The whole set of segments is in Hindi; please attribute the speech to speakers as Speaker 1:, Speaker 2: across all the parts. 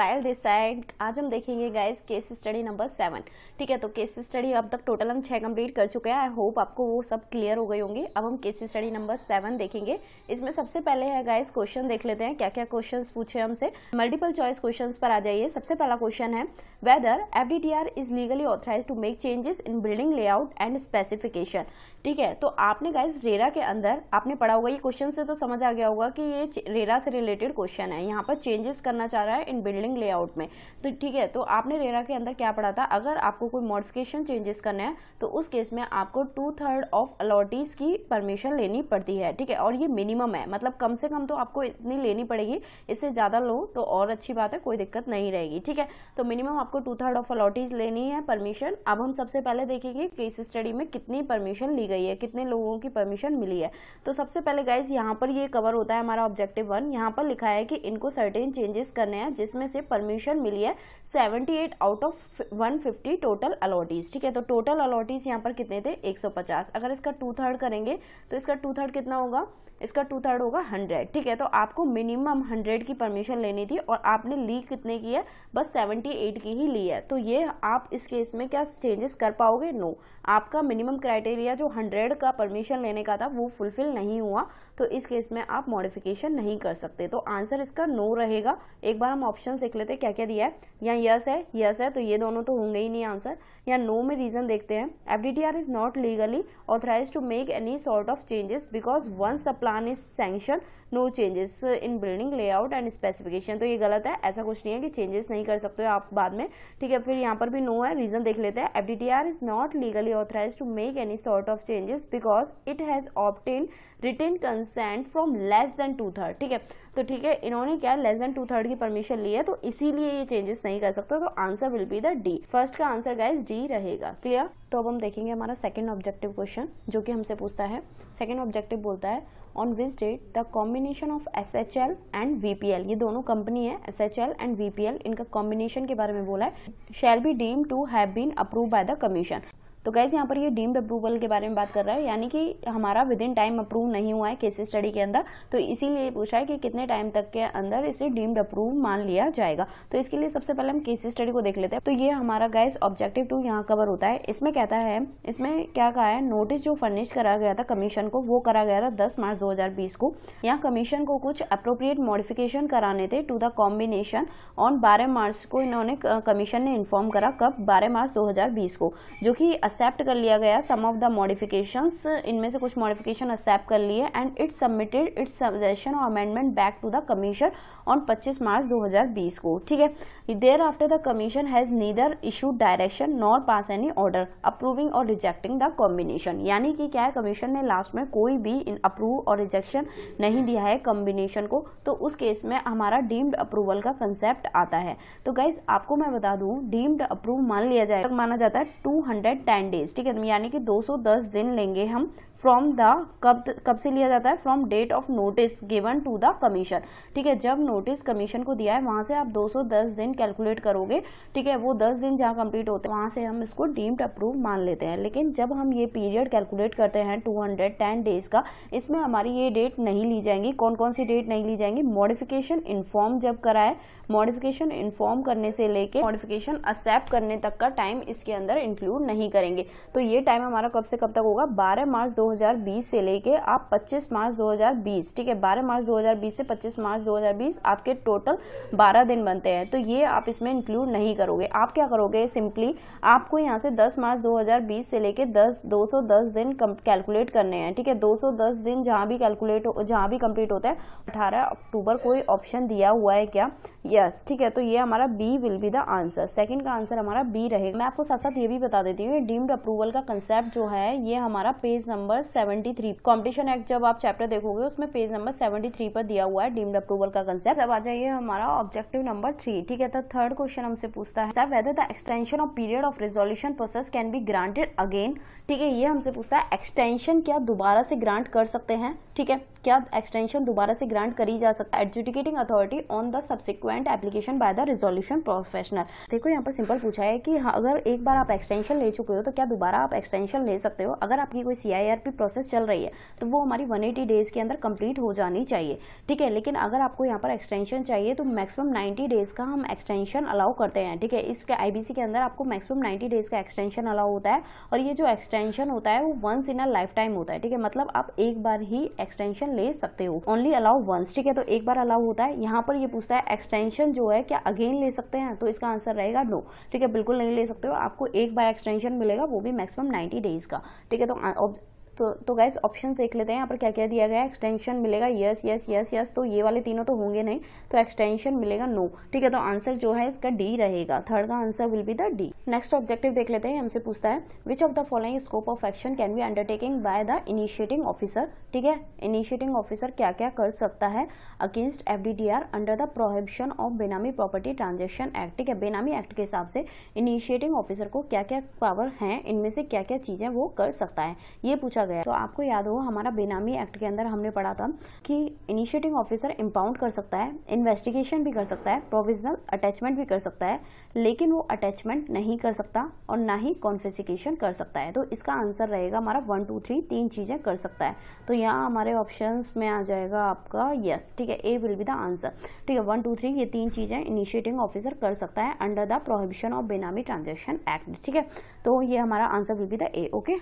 Speaker 1: एक्सपायर दिस साइड आज हम देखेंगे guys case study number seven ठीक है तो केस स्टडी अब तक टोटल हम छः कंप्लीट कर चुके हैं आई होप आपको वो सब क्लियर हो गई होंगी अब हम केस स्टडी नंबर सेवन देखेंगे इसमें सबसे पहले है गाइज क्वेश्चन देख लेते हैं क्या क्या क्वेश्चन पूछे हमसे मल्टीपल चॉइस क्वेश्चन पर आ जाइए सबसे पहला क्वेश्चन है whether F is legally authorise to make changes in building layout and specification ठीक है तो आपने गाइज रेरा के अंदर आपने पढ़ा होगा ये क्वेश्चन से तो समझ आ गया होगा कि ये रेरा से रिलेटेड क्वेश्चन है यहाँ पर चेंजेस करना चाह रहा है इन बिल्डिंग रिंग लेआउट में तो ठीक है तो आपने रेरा के अंदर क्या पढ़ा था अगर आपको कोई मॉडिफिकेशन चेंजेस करना है तो उस केस में आपको टू थर्ड ऑफ अलॉटीज की परमिशन लेनी पड़ती है ठीक है और ये मिनिमम है मतलब कम से कम तो आपको इतनी लेनी पड़ेगी इससे ज़्यादा लो तो और अच्छी बात है कोई दिक्कत नहीं रहेगी ठीक है तो मिनिमम आपको टू थर्ड ऑफ अलॉटीज लेनी है परमिशन अब हम सबसे पहले देखेंगे केस स्टडी में कितनी परमिशन ली गई है कितने लोगों की परमिशन मिली है तो सबसे पहले गाइज यहाँ पर ये कवर होता है हमारा ऑब्जेक्टिव वन यहाँ पर लिखा है कि इनको सर्टेन चेंजेस करने हैं जिसमें से से परमिशन मिली है 78 आउट ऑफ 150 टोटल अलॉटीज ठीक है तो टोटल अलॉटीज यहाँ पर कितने थे 150 अगर इसका टू थर्ड करेंगे तो इसका टू थर्ड कितना होगा इसका टू थर्ड होगा 100 ठीक है तो आपको मिनिमम 100 की परमिशन लेनी थी और आपने ली कितने की है बस 78 की ही ली है तो ये आप इस केस में क्या चेंजेस कर पाओगे नो no. आपका मिनिमम क्राइटेरिया जो हंड्रेड का परमिशन लेने का था वो फुलफिल नहीं हुआ तो इस केस में आप मॉडिफिकेशन नहीं कर सकते तो आंसर इसका नो रहेगा एक बार हम ऑप्शन देख लेते हैं क्या क्या दिया है या यस है यस है तो ये दोनों तो होंगे ही नहीं आंसर या नो में रीजन देखते हैं F D T R is not legally authorise to make any sort of changes because once the plan is sanction no changes in building layout and specification तो ये गलत है ऐसा कुछ नहीं है कि चेंजेस नहीं कर सकते हो आप बाद में ठीक है फिर यहाँ पर भी नो है रीजन देख लेते हैं F D T R is not legally authorized to make any sort of changes because it has obtained written consent from less than two third ठीक है तो ठीक है इन्होंने क्या लेस देन टू थर्ड की परमिशन ली है तो इसीलिए ये चेंजेस नहीं कर सकते तो answer will be the D first का आंसर गाइज डी रहेगा क्लियर तो अब हम देखेंगे हमारा सेकंड ऑब्जेक्टिव क्वेश्चन जो कि हमसे पूछता है सेकंड ऑब्जेक्टिव बोलता है on which date the combination of S H L and V P L ये दोनों कंपनी है S H L and V P L इनका कॉम्बिनेशन के बारे में बोला है shall be deem to have been approve by the commission तो गैस यहाँ पर ये डीम्ड अप्रूवल के बारे में बात कर रहा है यानी कि हमारा विद इन टाइम अप्रूव नहीं हुआ है केसेस स्टडी के अंदर तो इसीलिए पूछा है कि कितने टाइम तक के अंदर इसे डीम्ड अप्रूव मान लिया जाएगा तो इसके लिए सबसे पहले हम केसेस स्टडी को देख लेते हैं तो ये हमारा गैस ऑब्जेक्टिव टू यहाँ कवर होता है इसमें कहता है इसमें क्या कहा है नोटिस जो फर्निश करा गया था कमीशन को वो करा गया था दस मार्च दो को यहाँ कमीशन को कुछ अप्रोप्रिएट मॉडिफिकेशन कराने थे टू द कॉम्बिनेशन ऑन बारह मार्च को इन्होंने कमीशन ने इन्फॉर्म करा कब बारह मार्च दो को जो कि एक्सेप्ट कर लिया गया सम ऑफ द मॉडिफिकेशन इनमें से कुछ मॉडिफिकेशन एक्सेप्ट कर लिए and it submitted its suggestion और amendment back to the commission on 25 March 2020 को ठीक है thereafter the commission has neither issue direction nor pass any order approving और रिजेक्टिंग द कॉम्बिनेशन यानी कि क्या है कमीशन ने लास्ट में कोई भी अप्रूव और रिजेक्शन नहीं दिया है कॉम्बिनेशन को तो उस केस में हमारा डीम्ड अप्रूवल का कंसेप्ट आता है तो गाइज आपको मैं बता दूं डीम्ड अप्रूव मान लिया जाए माना जाता है टू टेन डेज ठीक है तो यानी कि 210 दिन लेंगे हम फ्रॉम द कब कब से लिया जाता है from date of notice given to the commission ठीक है जब नोटिस कमीशन को दिया है वहां से आप 210 दिन कैलकुलेट करोगे ठीक है वो 10 दिन जहाँ कंप्लीट होते हैं वहां से हम इसको डीम्ड अप्रूव मान लेते हैं लेकिन जब हम ये पीरियड कैलकुलेट करते हैं टेन डेज का इसमें हमारी ये डेट नहीं ली जाएंगी कौन कौन सी डेट नहीं ली जाएंगी मॉडिफिकेशन इन्फॉर्म जब कराए मॉडिफिकेशन इन्फॉर्म करने से लेके मॉडिफिकेशन एक्सेप्ट करने तक का टाइम इसके अंदर इंक्लूड नहीं करेंगे करेंगे तो ये टाइम हमारा कब से कब तक होगा 12 मार्च 2020 से लेके आप 25 मार्च 2020 ठीक है 12 मार्च 2020 से 25 मार्च 2020 आपके टोटल 12 दिन बनते हैं तो ये आप इसमें इंक्लूड नहीं करोगे आप क्या करोगे सिंपली आपको यहाँ से 10 मार्च 2020 से लेके 10 210 दिन कैलकुलेट करने हैं ठीक है 210 दिन जहाँ भी कैलकुलेट जहाँ भी कंप्लीट होता है अठारह अक्टूबर कोई ऑप्शन दिया हुआ है क्या यस yes, ठीक है तो ये हमारा B will be the answer second का आंसर हमारा बी रहेगा मैं आपको साथ साथ ये भी बता देती हूँ डी डीम्ड अप्रूवल का कंसेप्ट जो है ये हमारा पेज नंबर 73 कंपटीशन एक्ट जब आप चैप्टर देखोगे उसमें पेज नंबर 73 पर दिया हुआ है डीम्ड अप्रूवल का कंसेप्ट अब आ जाइए हमारा ऑब्जेक्टिव नंबर थ्री ठीक है तो थर्ड क्वेश्चन हमसे पूछता है whether the extension of period of resolution process can be granted again ठीक है ये हमसे पूछता है एक्सटेंशन क्या दोबारा से ग्रांट कर सकते हैं ठीक है क्या एक्सटेंशन दोबारा से ग्रांट करी जा सकता है adjudicating authority on the subsequent application by the resolution professional देखो यहाँ पर सिंपल पूछा है कि हाँ, अगर एक बार आप एक्सटेंशन ले चुके हो तो तो क्या दोबारा आप एक्सटेंशन ले सकते हो अगर आपकी कोई सी प्रोसेस चल रही है तो वो हमारी वन डेज़ के अंदर कंप्लीट हो जानी चाहिए ठीक है लेकिन अगर आपको यहाँ पर एक्सटेंशन चाहिए तो मैक्सिमम 90 डेज़ का हम एक्सटेंशन अलाउ करते हैं ठीक है इसके आईबीसी के अंदर आपको मैक्सिमम 90 डेज़ का एक्सटेंशन अलाउ होता है और ये जो एक्सटेंशन होता है वो once in a lifetime होता है ठीक है मतलब आप एक बार ही एक्सटेंशन ले सकते हो ओनली अलाउ वंस ठीक है तो एक बार अलाउ होता है यहाँ पर ये पूछता है एक्सटेंशन जो है क्या अगेन ले सकते हैं तो इसका आंसर रहेगा नो ठीक है बिल्कुल नहीं ले सकते हो आपको एक बार एक्सटेंशन मिलेगा रहेगा वो भी मैक्सिमम 90 डेज का ठीक है तो uh, तो तो गैस ऑप्शन देख लेते हैं यहाँ पर क्या क्या दिया गया एक्सटेंशन मिलेगा यस यस यस यस तो ये वाले तीनों तो होंगे नहीं तो एक्सटेंशन मिलेगा नो ठीक है तो आंसर जो है इसका डी रहेगा थर्ड का answer will be the D next objective देख लेते हैं हमसे पूछता है which of the following scope of action can be undertaking by the initiating officer ठीक है इनिशिएटिंग ऑफिसर क्या क्या कर सकता है against F under the prohibition of benami property transaction act ठीक है बेनामी एक्ट के हिसाब से इनिशिएटिंग ऑफिसर को क्या क्या पावर है इनमें से क्या क्या चीजें वो कर सकता है ये पूछा पूछा गया तो आपको याद हो हमारा बेनामी एक्ट के अंदर हमने पढ़ा था कि इनिशिएटिंग ऑफिसर इम्पाउंड कर सकता है इन्वेस्टिगेशन भी कर सकता है प्रोविजनल अटैचमेंट भी कर सकता है लेकिन वो अटैचमेंट नहीं कर सकता और ना ही कॉन्फिसिकेशन कर सकता है तो इसका आंसर रहेगा हमारा वन टू थ्री तीन चीजें कर सकता है तो यहाँ हमारे ऑप्शन में आ जाएगा आपका यस ठीक है A will be the answer ठीक है वन टू थ्री ये तीन चीजें इनिशिएटिंग ऑफिसर कर सकता है under the prohibition of benami transaction act ठीक है तो ये हमारा answer will be the A okay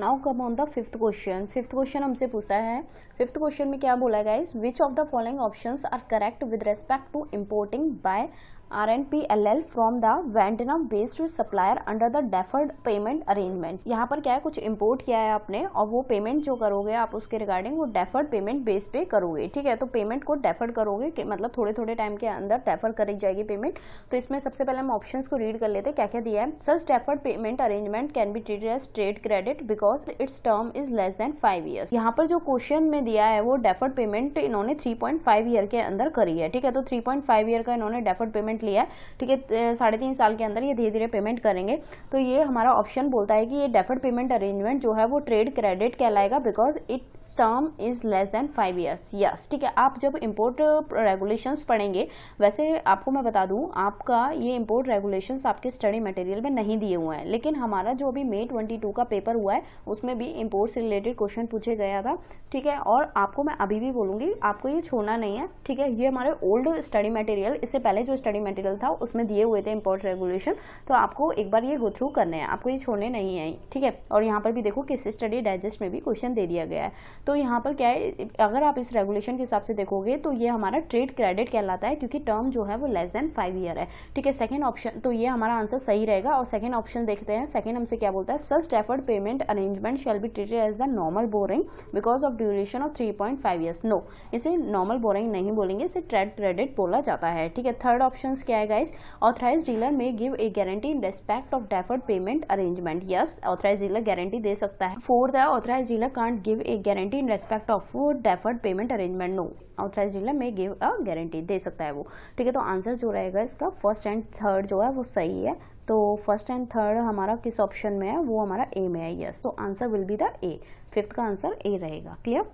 Speaker 1: now come on the fifth question fifth question हमसे पूछता है फिफ्थ क्वेश्चन में क्या बोला गया is which of the following options are correct with respect to importing by R P L L from the Vietnam based supplier under the deferred payment arrangement यहाँ पर क्या है कुछ इम्पोर्ट किया है आपने और वो पेमेंट जो करोगे आप उसके रिगार्डिंग वो डेफर्ड पेमेंट बेस पे करोगे ठीक है तो पेमेंट को डेफर्ड करोगे कि मतलब थोड़े थोड़े टाइम के अंदर डेफर करी जाएगी पेमेंट तो इसमें सबसे पहले हम ऑप्शन को रीड कर लेते हैं क्या क्या दिया है such deferred payment arrangement can be treated as trade credit because its term is less than five years यहाँ पर जो क्वेश्चन में दिया है वो डेफर्ड पेमेंट इन्होंने थ्री पॉइंट फाइव ईयर के अंदर करी है ठीक है तो थ्री पॉइंट फाइव ईयर का इन्होंने डेफर्ड पेमेंट पेमेंट लिया है ठीक है साढ़े तीन साल के अंदर ये धीरे धीरे पेमेंट करेंगे तो ये हमारा ऑप्शन बोलता है कि ये डेफर्ड पेमेंट अरेंजमेंट जो है वो ट्रेड क्रेडिट कहलाएगा because it term is less than five years yes ठीक है आप जब इम्पोर्ट रेगुलेशन uh, पढ़ेंगे वैसे आपको मैं बता दूँ आपका ये इम्पोर्ट रेगुलेशन आपके स्टडी मटेरियल में नहीं दिए हुए हैं लेकिन हमारा जो अभी मे ट्वेंटी टू का पेपर हुआ है उसमें भी इम्पोर्ट से रिलेटेड क्वेश्चन पूछे गया था ठीक है और आपको मैं अभी भी बोलूँगी आपको ये छोड़ना नहीं है ठीक है ये हमारे ओल्ड स्टडी मटेरियल इससे पहले जो स्टडी मटेरियल था उसमें दिए हुए थे इम्पोर्ट रेगुलेशन तो आपको एक बार ये गो थ्रू करने हैं आपको ये छोड़ने नहीं है ठीक है और यहाँ पर भी देखो किस स्टडी डाइजेस्ट में भी क्वेश्चन दे दिया गया है तो यहाँ पर क्या है अगर आप इस रेगुलेशन के हिसाब से देखोगे तो ये हमारा ट्रेड क्रेडिट कहलाता है क्योंकि टर्म जो है वो लेस देन फाइव ईयर है ठीक है सेकेंड ऑप्शन तो ये हमारा आंसर सही रहेगा और सेकेंड ऑप्शन देखते हैं सेकेंड हमसे क्या बोलता है such deferred payment arrangement shall be treated as the normal borrowing because of duration of three point five years no इसे नॉर्मल बोरिंग नहीं बोलेंगे इसे ट्रेड क्रेडिट बोला जाता है ठीक है थर्ड ऑप्शन क्या है guys authorise dealer may give a guarantee in respect of deferred payment arrangement yes authorise dealer guarantee दे सकता है फोर्थ है authorise dealer can't give a guarantee guarantee in respect of deferred payment arrangement no authorise dealer may give a guarantee दे सकता है वो ठीक है तो आंसर जो रहेगा इसका फर्स्ट एंड थर्ड जो है वो सही है तो फर्स्ट एंड थर्ड हमारा किस ऑप्शन में है वो हमारा ए में है यस तो answer will be the A fifth का आंसर ए रहेगा क्लियर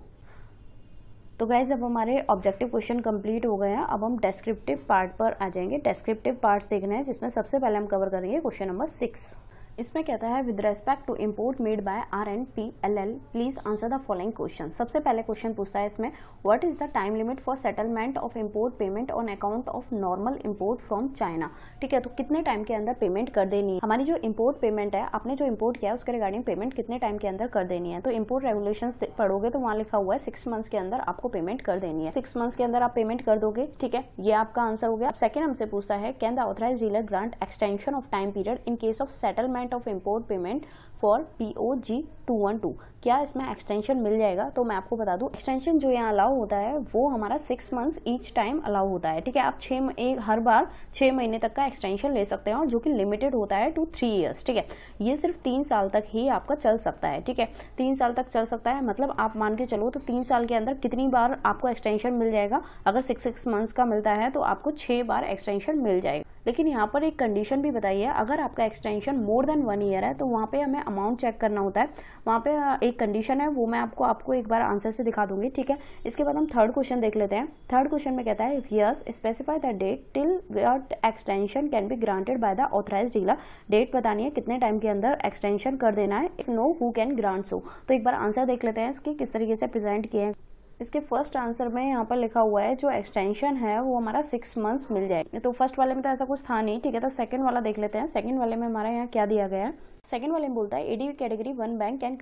Speaker 1: तो गाइज अब हमारे ऑब्जेक्टिव क्वेश्चन कंप्लीट हो गए हैं अब हम डेस्क्रिप्टिव पार्ट पर आ जाएंगे डेस्क्रिप्टिव पार्ट्स देखने हैं जिसमें सबसे पहले हम कवर करेंगे क्वेश्चन नंबर सिक्स इसमें कहता है with respect to import made by R and P L L please answer the following question सबसे पहले क्वेश्चन पूछता है इसमें what is the time limit for settlement of import payment on account of normal import from China ठीक है तो कितने टाइम के अंदर पेमेंट कर देनी है हमारी जो इम्पोर्ट पेमेंट है आपने जो इम्पोर्ट किया है उसके रिगार्डिंग पेमेंट कितने टाइम के अंदर कर देनी है तो इम्पोर्ट रेगुलेशन पढ़ोगे तो वहाँ लिखा हुआ है सिक्स मंथ्स के अंदर आपको पेमेंट कर देनी है सिक्स मंथ्स के अंदर आप पेमेंट कर दोगे ठीक है ये आपका आंसर हो गया सेकंड हमसे पूछता है can the authorise dealer grant extension of time period in case of settlement of import payment for P O G two one two क्या इसमें एक्सटेंशन मिल जाएगा तो मैं आपको बता दूं एक्सटेंशन जो यहाँ अलाउ होता है वो हमारा six months each time allow होता है ठीक है आप छः एक हर बार छः महीने तक का एक्सटेंशन ले सकते हैं और जो कि लिमिटेड होता है टू थ्री ईयर्स ठीक है ये सिर्फ तीन साल तक ही आपका चल सकता है ठीक है तीन साल तक चल सकता है मतलब आप मान के चलो तो तीन साल के अंदर कितनी बार आपको एक्सटेंशन मिल जाएगा अगर सिक्स सिक्स मंथ्स का मिलता है तो आपको छः बार एक्सटेंशन मिल जाएगा लेकिन यहाँ पर एक कंडीशन भी बताइए अगर आपका extension more than one year है तो वहाँ पे हमें अमाउंट चेक करना होता है वहाँ पे एक कंडीशन है वो मैं आपको आपको एक बार आंसर से दिखा दूंगी ठीक है इसके बाद हम थर्ड क्वेश्चन देख लेते हैं थर्ड क्वेश्चन में कहता है yes specify the date till what extension can be granted by the authorise dealer date बतानी है कितने टाइम के अंदर एक्सटेंशन कर देना है if no who can grant so तो एक बार आंसर देख लेते हैं इसके किस तरीके से प्रेजेंट किए हैं इसके फर्स्ट आंसर में यहाँ पर लिखा हुआ है जो एक्सटेंशन है वो हमारा सिक्स मंथ्स मिल जाएगा तो फर्स्ट वाले में तो ऐसा कुछ था नहीं ठीक है तो सेकंड वाला देख लेते हैं सेकंड वाले में हमारा यहाँ क्या दिया गया है सेकंड वाले में बोलता है ADV category one bank can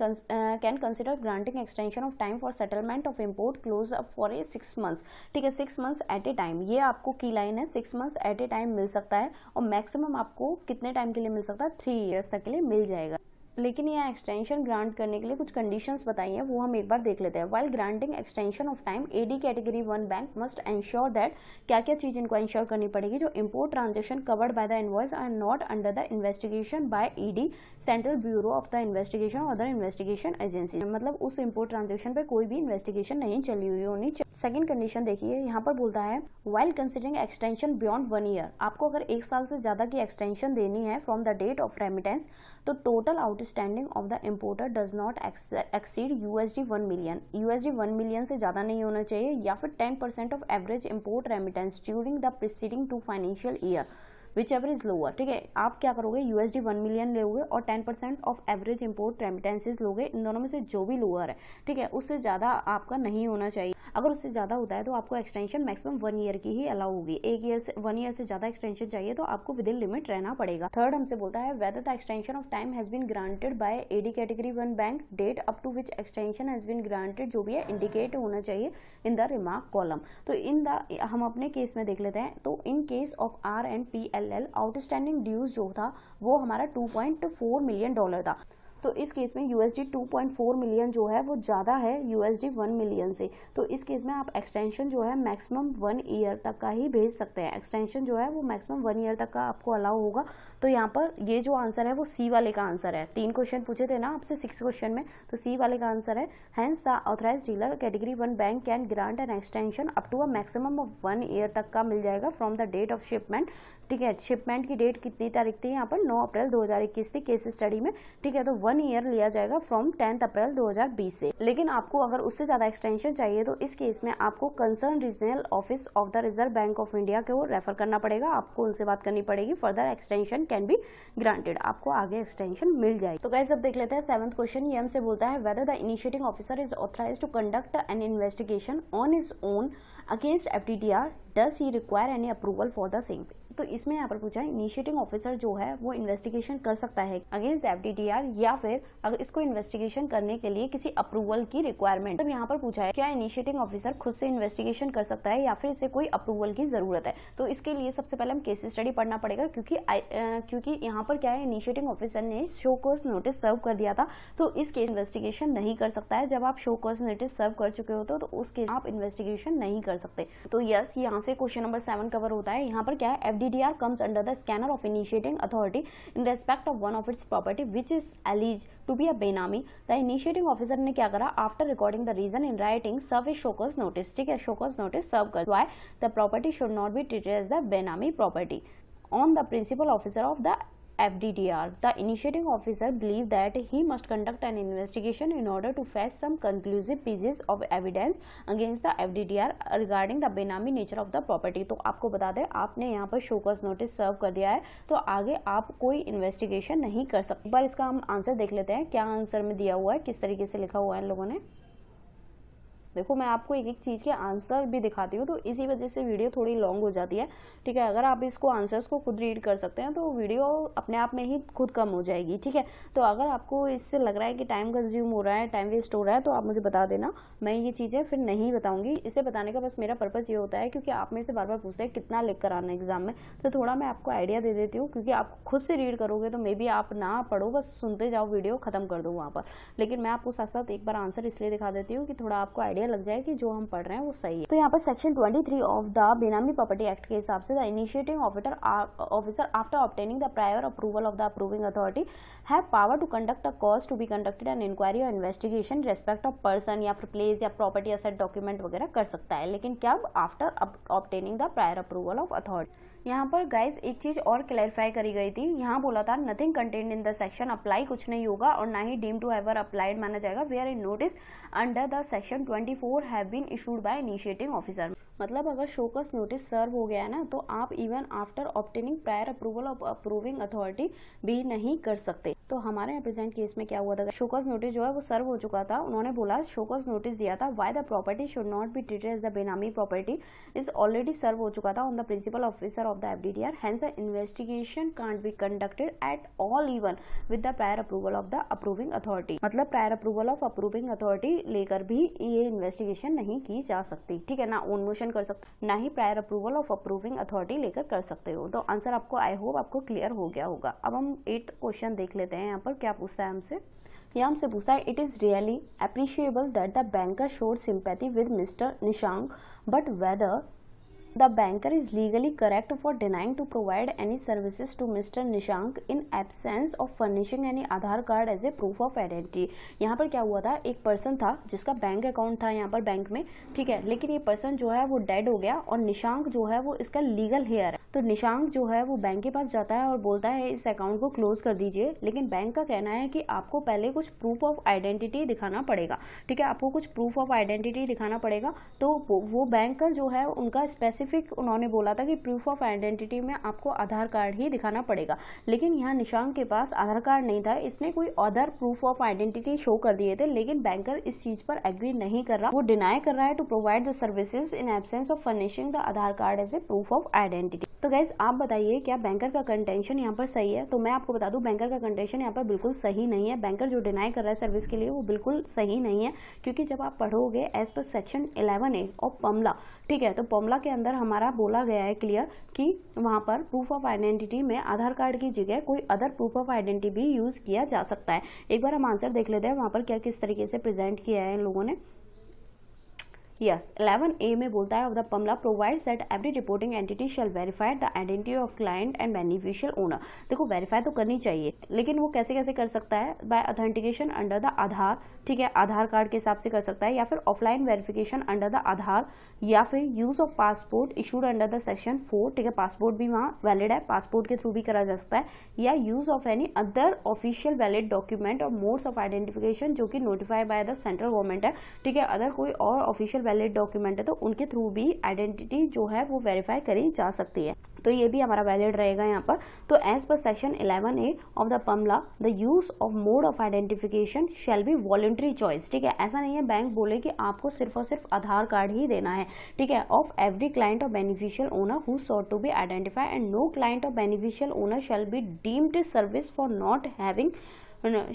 Speaker 1: can consider granting extension of time for settlement of import close up for a six months ठीक है six months at a time ये आपको की लाइन है six months at a time मिल सकता है और मैक्सिमम आपको कितने टाइम के लिए मिल सकता है थ्री ईयर्स तक के लिए मिल जाएगा लेकिन यहाँ एक्सटेंशन ग्रांट करने के लिए कुछ कंडीशंस बताई हैं वो हम एक बार देख लेते हैं while granting extension of time AD category one bank must ensure that क्या क्या चीज़ इनको एंश्योर करनी पड़ेगी जो import transaction covered by the invoice are not under the investigation by ED central bureau of the investigation और द इन्वेस्टिगेशन एजेंसी मतलब उस इम्पोर्ट ट्रांजेक्शन पर कोई भी इन्वेस्टिगेशन नहीं चली हुई होनी चाहिए सेकेंड कंडीशन देखिए यहाँ पर बोलता है while considering extension beyond one year आपको अगर एक साल से ज़्यादा की एक्सटेंशन देनी है from the date of remittance तो total out outstanding of the importer does not exceed USD one million USD one million से ज़्यादा नहीं होना चाहिए या फिर ten percent of average import remittance during the preceding two financial year whichever is lower ठीक है आप क्या करोगे यूएसडी वन मिलियन लोगे और ten percent of average import remittances लोगे इन दोनों में से जो भी लोअर है ठीक है उससे ज़्यादा आपका नहीं होना चाहिए अगर उससे ज़्यादा होता है तो आपको एक्सटेंशन मैक्सिमम वन ईयर की ही अलाउ होगी एक ईयर से वन ईयर से ज़्यादा एक्सटेंशन चाहिए तो आपको विद इन लिमिट रहना पड़ेगा थर्ड हमसे बोलता है whether the extension of time has been granted by AD category one bank date up to which extension has been granted जो भी है इंडिकेट होना चाहिए इन द रिमार्क कॉलम तो इन द हम अपने केस में देख लेते हैं तो in case of R and P L L outstanding dues जो था वो हमारा two point four million dollar था तो इस केस में यूएसडी 2.4 मिलियन जो है वो ज़्यादा है यूएसडी 1 मिलियन से तो इस केस में आप एक्सटेंशन जो है मैक्सिमम वन ईयर तक का ही भेज सकते हैं एक्सटेंशन जो है वो मैक्सिमम वन ईयर तक का आपको अलाउ होगा तो यहाँ पर ये जो आंसर है वो सी वाले का आंसर है तीन क्वेश्चन पूछे थे ना आपसे सिक्स क्वेश्चन में तो सी वाले का आंसर है hence the authorise dealer category one bank can grant an extension up to a maximum of one year तक का मिल जाएगा from the date of shipment ठीक है शिपमेंट की डेट कितनी तारीख थी यहाँ पर 9 अप्रैल 2021 थी केस स्टडी में ठीक है तो वन ईयर लिया जाएगा फ्रॉम टेंथ अप्रैल 2020 से लेकिन आपको अगर उससे ज़्यादा एक्सटेंशन चाहिए तो इस केस में आपको concern regional office of the Reserve Bank of India को रेफर करना पड़ेगा आपको उनसे बात करनी पड़ेगी further extension can be granted आपको आगे एक्सटेंशन मिल जाएगी तो कैसे अब देख लेते हैं सेवंथ क्वेश्चन ये हमसे बोलता है whether the initiating officer is authorise to conduct an investigation on his own against F D D R does he require any approval for the same तो इसमें यहाँ पर पूछा है इनिशिएटिंग ऑफिसर जो है वो इन्वेस्टिगेशन कर सकता है अगेंस्ट एफडीडीआर या फिर अगर इसको इन्वेस्टिगेशन करने के लिए किसी अप्रूवल की रिक्वायरमेंट तो यहाँ पर पूछा है क्या इनिशिएटिंग ऑफिसर खुद से इन्वेस्टिगेशन कर सकता है या फिर इसे कोई अप्रूवल की जरूरत है तो इसके लिए सबसे पहले हम केस स्टडी पढ़ना पड़ेगा क्योंकि क्योंकि यहाँ पर क्या है इनिशिएटिंग ऑफिसर ने शो कोर्स नोटिस सर्व कर दिया था तो इस केस इन्वेस्टिगेशन नहीं कर सकता है जब आप शो कोर्स नोटिस सर्व कर चुके होते हो तो उस केस आप इन्वेस्टिगेशन नहीं कर सकते तो यस यहाँ से क्वेश्चन नंबर सेवन कवर होता है यहाँ पर क्या है F DDR comes under the scanner of initiating authority in respect of one of its property which is alleged to be a Benami. The initiating officer ne kya after recording the reason in writing serve a show cause notice. Take a show cause notice serve why the property should not be treated as the Benami property. On the principal officer of the FDDR. The initiating officer believed that he must conduct an investigation in order to fetch some conclusive pieces of evidence against the FDDR regarding the बेनामी nature of the property. तो आपको बता दें आपने यहाँ पर शोकस नोटिस सर्व कर दिया है तो आगे आप कोई इन्वेस्टिगेशन नहीं कर सकते एक बार इसका हम आंसर देख लेते हैं क्या आंसर में दिया हुआ है किस तरीके से लिखा हुआ है इन लोगों ने देखो मैं आपको एक एक चीज़ के आंसर भी दिखाती हूँ तो इसी वजह से वीडियो थोड़ी लॉन्ग हो जाती है ठीक है अगर आप इसको आंसर्स को खुद रीड कर सकते हैं तो वीडियो अपने आप में ही खुद कम हो जाएगी ठीक है तो अगर आपको इससे लग रहा है कि टाइम कंज्यूम हो रहा है टाइम वेस्ट हो रहा है तो आप मुझे बता देना मैं ये चीज़ें फिर नहीं बताऊँगी इसे बताने का बस मेरा पर्पज़ ये होता है क्योंकि आप मेरे से बार बार पूछते हैं कितना लिख कर आना एग्जाम में तो थोड़ा मैं आपको आइडिया दे देती हूँ क्योंकि आप खुद से रीड करोगे तो मे बी आप ना पढ़ो बस सुनते जाओ वीडियो ख़त्म कर दो वहाँ पर लेकिन मैं आपको साथ साथ एक बार आंसर इसलिए दिखा देती हूँ कि थोड़ा आपको आइडिया आइडिया लग जाए कि जो हम पढ़ रहे हैं वो सही है तो यहाँ पर section 23 of the benami property act के हिसाब से the initiating officer officer after obtaining the prior approval of the approving authority have power to conduct a cause to be conducted an inquiry और इन्वेस्टिगेशन रेस्पेक्ट ऑफ पर्सन या फिर प्लेस या प्रॉपर्टी या सेट डॉक्यूमेंट वगैरह कर सकता है लेकिन क्या after obtaining the prior approval of authority यहाँ पर गाइस एक चीज और क्लैरिफाई करी गई थी यहाँ बोला था nothing content in the section apply कुछ नहीं होगा और ना ही डीम टू हैवर अप्लाइड माना जाएगा or in notice under the section 24 have been issued by initiating officer मतलब अगर शोकस नोटिस सर्व हो गया है ना तो आप even after obtaining prior approval of approving authority भी नहीं कर सकते तो हमारे यहाँ प्रेजेंट केस में क्या हुआ था शोकस नोटिस जो है वो सर्व हो चुका था उन्होंने बोला शोकस नोटिस दिया था why the property should not be treated as the benami property is already serve हो चुका था on the principal officer of the FDDR. Hence, the investigation can't be conducted at all even with the prior approval of the approving authority. मतलब prior approval of approving authority लेकर भी ये investigation नहीं की जा सकती ठीक है ना ओन motion कर सकते ना ही prior approval of approving authority लेकर कर सकते हो तो answer आपको I hope आपको clear हो गया होगा अब हम eighth question देख लेते हैं यहाँ पर क्या पूछता है हमसे यह हमसे पूछता है it is really appreciable that the banker showed sympathy with Mr Nishank but whether The banker is legally correct for denying to provide any services to Mr. Nishank in absence of furnishing any Aadhaar card as a proof of identity. यहाँ पर क्या हुआ था एक पर्सन था जिसका बैंक अकाउंट था यहाँ पर बैंक में ठीक है लेकिन ये पर्सन जो है वो डेड हो गया और निशांक जो है वो इसका लीगल हेयर है तो निशांक जो है वो बैंक के पास जाता है और बोलता है इस अकाउंट को क्लोज कर दीजिए लेकिन बैंक का कहना है कि आपको पहले कुछ प्रूफ ऑफ आइडेंटिटी दिखाना पड़ेगा ठीक है आपको कुछ प्रूफ ऑफ आइडेंटिटी दिखाना पड़ेगा तो वो बैंकर जो है उनका स्पेसिफिक स्पेसिफिक उन्होंने बोला था कि प्रूफ ऑफ आइडेंटिटी में आपको आधार कार्ड ही दिखाना पड़ेगा लेकिन यहाँ निशांक के पास आधार कार्ड नहीं था इसने कोई other proof of identity show कर दिए थे लेकिन बैंकर इस चीज पर एग्री नहीं कर रहा वो डिनाई कर रहा है to provide the services in absence of furnishing the Aadhaar card as a proof of identity तो गैस आप बताइए क्या बैंकर का कंटेंशन यहाँ पर सही है तो मैं आपको बता दूं बैंकर का कंटेंशन यहाँ पर बिल्कुल सही नहीं है बैंकर जो डिनाई कर रहा है सर्विस के लिए वो बिल्कुल सही नहीं है क्योंकि जब आप पढ़ोगे as per section eleven A of PMLA ठीक है तो पमला के अंदर अंदर हमारा बोला गया है क्लियर कि वहाँ पर प्रूफ ऑफ आइडेंटिटी में आधार कार्ड की जगह कोई अदर प्रूफ ऑफ आइडेंटिटी भी यूज़ किया जा सकता है एक बार हम आंसर देख लेते हैं वहाँ पर क्या किस तरीके से प्रेजेंट किया है इन लोगों ने यस इलेवन ए में बोलता है of the PMLA provides that every reporting entity shall verified the identity of client and beneficial owner देखो वेरीफाई तो करनी चाहिए लेकिन वो कैसे कैसे कर सकता है by authentication under the Aadhaar ठीक है आधार कार्ड के हिसाब से कर सकता है या फिर offline verification under the Aadhaar या फिर use of passport issued under the section four ठीक है पासपोर्ट भी वहाँ वैलिड है पासपोर्ट के थ्रू भी करा जा सकता है या use of any other official valid document or modes of identification जो कि notified by the central government है ठीक है अदर कोई और ऑफिशियल वैलिड डॉक्यूमेंट है तो उनके थ्रू भी आइडेंटिटी जो है वो वेरीफाई करी जा सकती है तो ये भी हमारा वैलिड रहेगा यहाँ पर तो as per section eleven A of the PMLA the use of mode of identification shall be वॉलेंट वॉलेंट्री चॉइस ठीक है ऐसा नहीं है बैंक बोले कि आपको सिर्फ और सिर्फ आधार कार्ड ही देना है ठीक है of every client or beneficial owner who sought to be identify and no client or beneficial owner shall be deemed service for not having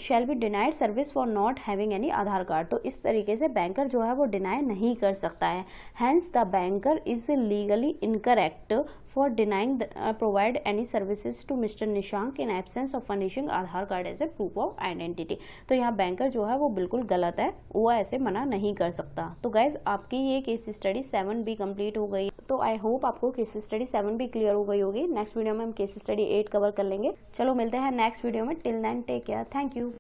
Speaker 1: shall be denied service for not having any Aadhaar card तो इस तरीके से बैंकर जो है वो डिनाई नहीं कर सकता है hence the banker is legally incorrect for denying provide any provide to mister Nishank in absence of furnishing Aadhaar card Aadhaar a proof of identity तो यहाँ बैंकर जो है वो बिल्कुल गलत है वो ऐसे मना नहीं कर सकता तो गाइज आपकी ये केस स्टडी सेवन भी कम्प्लीट हो गई तो आई होप आपको केस स्टडी सेवन भी क्लियर हो गई होगी नेक्स्ट वीडियो में हम केस स्टडी एट कवर कर लेंगे चलो मिलते हैं नेक्स्ट वीडियो में till then take care thank you